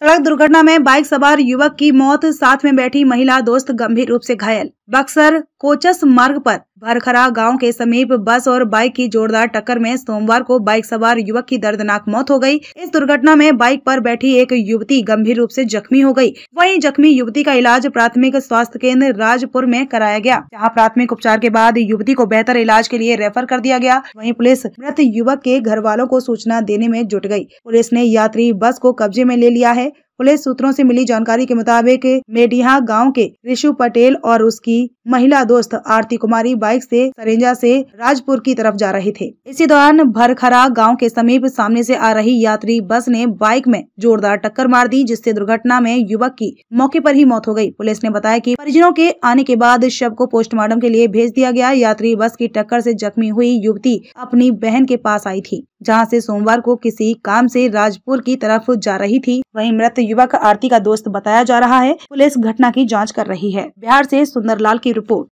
सड़क दुर्घटना में बाइक सवार युवक की मौत साथ में बैठी महिला दोस्त गंभीर रूप से घायल बक्सर कोचस मार्ग पर भरखरा गांव के समीप बस और बाइक की जोरदार टक्कर में सोमवार को बाइक सवार युवक की दर्दनाक मौत हो गई इस दुर्घटना में बाइक पर बैठी एक युवती गंभीर रूप से जख्मी हो गई वहीं जख्मी युवती का इलाज प्राथमिक स्वास्थ्य केंद्र राजपुर में कराया गया जहां प्राथमिक उपचार के बाद युवती को बेहतर इलाज के लिए रेफर कर दिया गया वही पुलिस मृत युवक के घर वालों को सूचना देने में जुट गयी पुलिस ने यात्री बस को कब्जे में ले लिया है पुलिस सूत्रों से मिली जानकारी के मुताबिक मेडिहा गांव के ऋषु पटेल और उसकी महिला दोस्त आरती कुमारी बाइक से सरेंजा से राजपुर की तरफ जा रहे थे इसी दौरान भरखरा गांव के समीप सामने से आ रही यात्री बस ने बाइक में जोरदार टक्कर मार दी जिससे दुर्घटना में युवक की मौके पर ही मौत हो गई पुलिस ने बताया कि परिजनों के आने के बाद शव को पोस्टमार्टम के लिए भेज दिया गया यात्री बस की टक्कर ऐसी जख्मी हुई युवती अपनी बहन के पास आई थी जहां से सोमवार को किसी काम से राजपुर की तरफ जा रही थी वहीं मृत युवक आरती का दोस्त बताया जा रहा है पुलिस घटना की जांच कर रही है बिहार से सुंदरलाल की रिपोर्ट